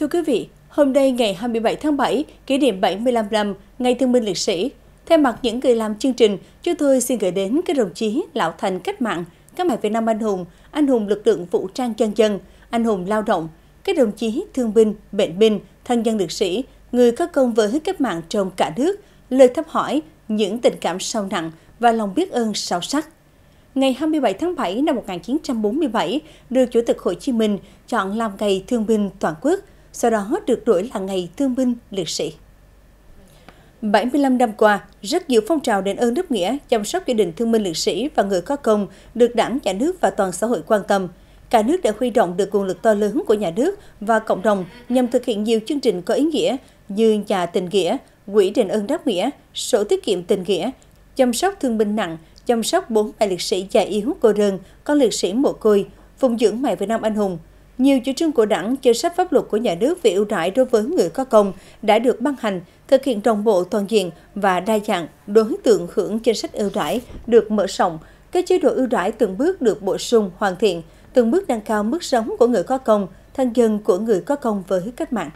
Thưa quý vị, hôm nay ngày 27 tháng 7, kỷ niệm 75 năm Ngày Thương binh Liệt sĩ. thay mặt những người làm chương trình, chúng tôi xin gửi đến các đồng chí lão thành cách mạng, các mẹ Việt Nam anh hùng, anh hùng lực lượng vũ trang dân dân, anh hùng lao động, các đồng chí thương binh, bệnh binh, thân nhân liệt sĩ, người có công với cách mạng trong cả nước, lời thắp hỏi, những tình cảm sâu nặng và lòng biết ơn sâu sắc ngày 27 tháng 7 năm 1947 được Chủ tịch Hồ Chí Minh chọn làm ngày thương binh toàn quốc sau đó được đổi là ngày thương binh liệt sĩ. 75 năm qua, rất nhiều phong trào đền ơn đáp nghĩa, chăm sóc gia đình thương binh liệt sĩ và người có công được đảng, nhà nước và toàn xã hội quan tâm. Cả nước đã huy động được nguồn lực to lớn của nhà nước và cộng đồng nhằm thực hiện nhiều chương trình có ý nghĩa như nhà tình nghĩa, quỹ đền ơn đáp nghĩa, sổ tiết kiệm tình nghĩa, chăm sóc thương binh nặng, chăm sóc bốn mẹ liệt sĩ già yếu cô đơn, con liệt sĩ mồ côi, phụng dưỡng mẹ Việt Nam anh hùng, nhiều chủ trương của đảng, chính sách pháp luật của nhà nước về ưu đãi đối với người có công đã được ban hành, thực hiện đồng bộ toàn diện và đa dạng đối tượng hưởng chính sách ưu đãi được mở rộng, các chế độ ưu đãi từng bước được bổ sung, hoàn thiện, từng bước nâng cao mức sống của người có công, thân dân của người có công với cách mạng.